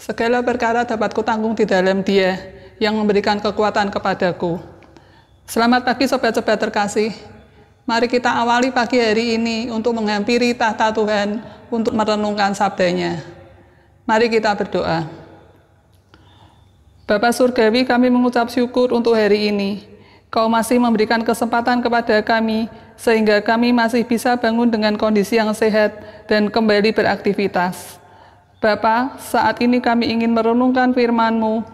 Segala perkara dapat kutanggung di dalam dia yang memberikan kekuatan kepadaku. Selamat pagi sobat-sobat terkasih. Mari kita awali pagi hari ini untuk menghampiri tahta Tuhan untuk merenungkan sabdanya. Mari kita berdoa. Bapa Surgawi kami mengucap syukur untuk hari ini. Kau masih memberikan kesempatan kepada kami sehingga kami masih bisa bangun dengan kondisi yang sehat dan kembali beraktivitas. Bapa, saat ini kami ingin merenungkan firman-Mu.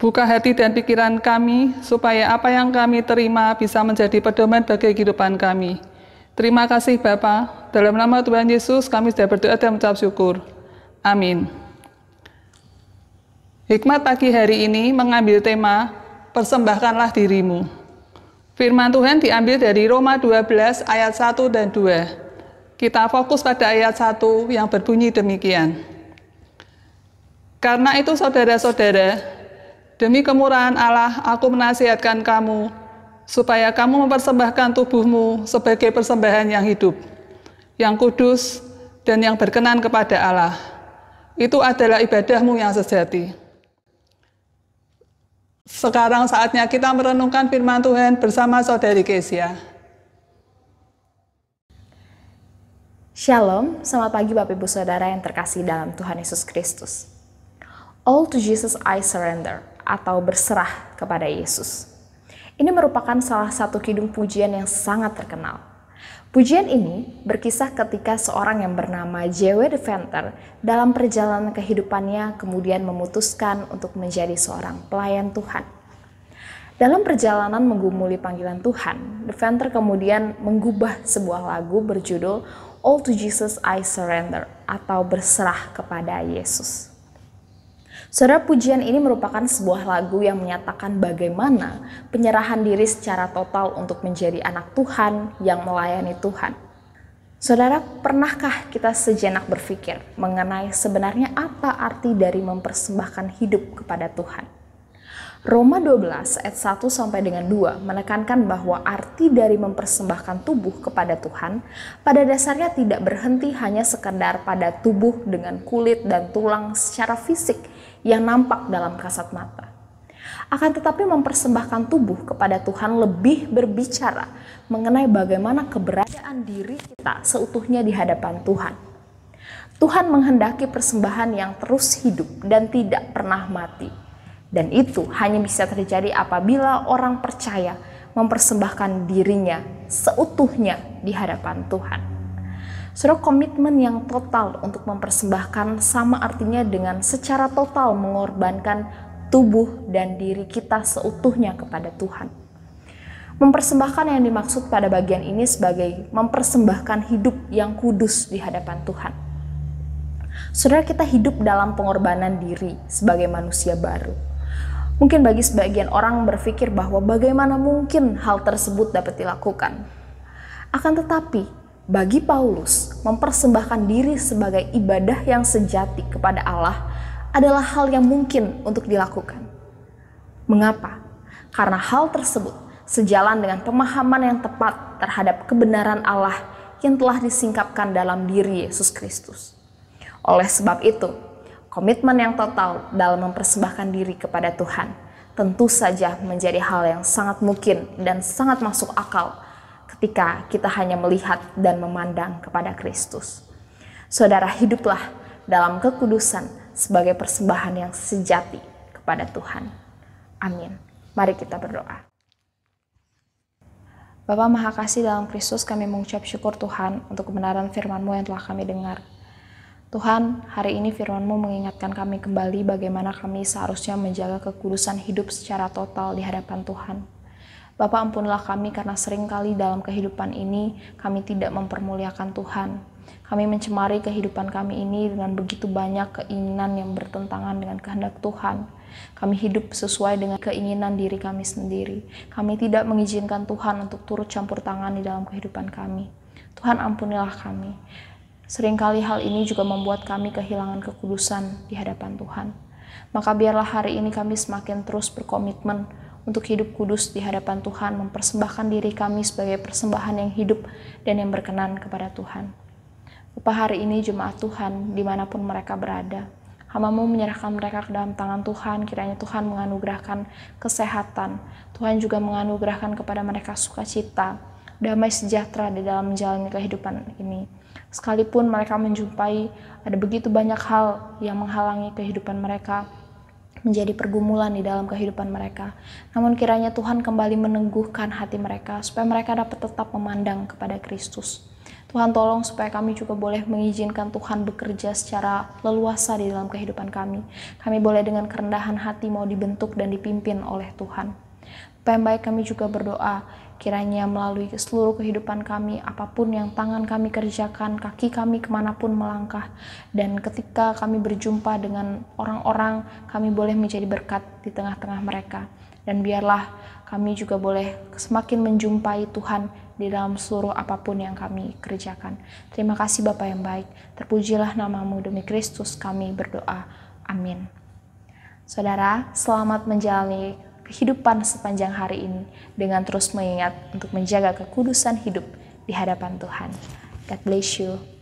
Buka hati dan pikiran kami, supaya apa yang kami terima bisa menjadi pedoman bagi kehidupan kami. Terima kasih Bapa. dalam nama Tuhan Yesus kami sudah berdoa dan mengucap syukur. Amin. Hikmat pagi hari ini mengambil tema Persembahkanlah dirimu. Firman Tuhan diambil dari Roma 12 ayat 1 dan 2. Kita fokus pada ayat 1 yang berbunyi demikian. Karena itu saudara-saudara, demi kemurahan Allah aku menasihatkan kamu supaya kamu mempersembahkan tubuhmu sebagai persembahan yang hidup, yang kudus dan yang berkenan kepada Allah. Itu adalah ibadahmu yang sejati. Sekarang saatnya kita merenungkan firman Tuhan bersama saudari Kesia. Shalom, selamat pagi Bapak Ibu Saudara yang terkasih dalam Tuhan Yesus Kristus. All to Jesus I surrender atau berserah kepada Yesus. Ini merupakan salah satu kidung pujian yang sangat terkenal. Pujian ini berkisah ketika seorang yang bernama J.W. Deventer dalam perjalanan kehidupannya kemudian memutuskan untuk menjadi seorang pelayan Tuhan. Dalam perjalanan menggumuli panggilan Tuhan, Deventer kemudian menggubah sebuah lagu berjudul All to Jesus I Surrender atau Berserah kepada Yesus. Saudara pujian ini merupakan sebuah lagu yang menyatakan bagaimana penyerahan diri secara total untuk menjadi anak Tuhan yang melayani Tuhan. Saudara, pernahkah kita sejenak berpikir mengenai sebenarnya apa arti dari mempersembahkan hidup kepada Tuhan? Roma 12 ayat 1 sampai dengan 2 menekankan bahwa arti dari mempersembahkan tubuh kepada Tuhan pada dasarnya tidak berhenti hanya sekedar pada tubuh dengan kulit dan tulang secara fisik yang nampak dalam kasat mata. Akan tetapi mempersembahkan tubuh kepada Tuhan lebih berbicara mengenai bagaimana keberadaan diri kita seutuhnya di hadapan Tuhan. Tuhan menghendaki persembahan yang terus hidup dan tidak pernah mati dan itu hanya bisa terjadi apabila orang percaya mempersembahkan dirinya seutuhnya di hadapan Tuhan. Sudah komitmen yang total untuk mempersembahkan sama artinya dengan secara total mengorbankan tubuh dan diri kita seutuhnya kepada Tuhan. Mempersembahkan yang dimaksud pada bagian ini sebagai mempersembahkan hidup yang kudus di hadapan Tuhan. Saudara kita hidup dalam pengorbanan diri sebagai manusia baru Mungkin bagi sebagian orang berpikir bahwa bagaimana mungkin hal tersebut dapat dilakukan. Akan tetapi, bagi Paulus, mempersembahkan diri sebagai ibadah yang sejati kepada Allah adalah hal yang mungkin untuk dilakukan. Mengapa? Karena hal tersebut sejalan dengan pemahaman yang tepat terhadap kebenaran Allah yang telah disingkapkan dalam diri Yesus Kristus. Oleh sebab itu, Komitmen yang total dalam mempersembahkan diri kepada Tuhan tentu saja menjadi hal yang sangat mungkin dan sangat masuk akal ketika kita hanya melihat dan memandang kepada Kristus. Saudara, hiduplah dalam kekudusan sebagai persembahan yang sejati kepada Tuhan. Amin. Mari kita berdoa. Bapa Maha Kasih dalam Kristus, kami mengucap syukur Tuhan untuk kebenaran firman-Mu yang telah kami dengar. Tuhan, hari ini firman-Mu mengingatkan kami kembali bagaimana kami seharusnya menjaga kekudusan hidup secara total di hadapan Tuhan. Bapa ampunlah kami karena seringkali dalam kehidupan ini kami tidak mempermuliakan Tuhan. Kami mencemari kehidupan kami ini dengan begitu banyak keinginan yang bertentangan dengan kehendak Tuhan. Kami hidup sesuai dengan keinginan diri kami sendiri. Kami tidak mengizinkan Tuhan untuk turut campur tangan di dalam kehidupan kami. Tuhan ampunilah kami. Seringkali hal ini juga membuat kami kehilangan kekudusan di hadapan Tuhan. Maka biarlah hari ini kami semakin terus berkomitmen untuk hidup kudus di hadapan Tuhan, mempersembahkan diri kami sebagai persembahan yang hidup dan yang berkenan kepada Tuhan. Upah hari ini jemaat Tuhan dimanapun mereka berada, hamamu menyerahkan mereka ke dalam tangan Tuhan, kiranya Tuhan menganugerahkan kesehatan, Tuhan juga menganugerahkan kepada mereka sukacita, damai sejahtera di dalam menjalani kehidupan ini. Sekalipun mereka menjumpai ada begitu banyak hal yang menghalangi kehidupan mereka, menjadi pergumulan di dalam kehidupan mereka. Namun kiranya Tuhan kembali meneguhkan hati mereka supaya mereka dapat tetap memandang kepada Kristus. Tuhan tolong supaya kami juga boleh mengizinkan Tuhan bekerja secara leluasa di dalam kehidupan kami. Kami boleh dengan kerendahan hati mau dibentuk dan dipimpin oleh Tuhan. Pembaik kami juga berdoa Kiranya melalui seluruh kehidupan kami, apapun yang tangan kami kerjakan, kaki kami kemanapun melangkah, dan ketika kami berjumpa dengan orang-orang, kami boleh menjadi berkat di tengah-tengah mereka. Dan biarlah kami juga boleh semakin menjumpai Tuhan di dalam seluruh apapun yang kami kerjakan. Terima kasih Bapak yang baik, terpujilah namamu demi Kristus kami berdoa. Amin. Saudara, selamat menjalani kehidupan sepanjang hari ini dengan terus mengingat untuk menjaga kekudusan hidup di hadapan Tuhan. God bless you.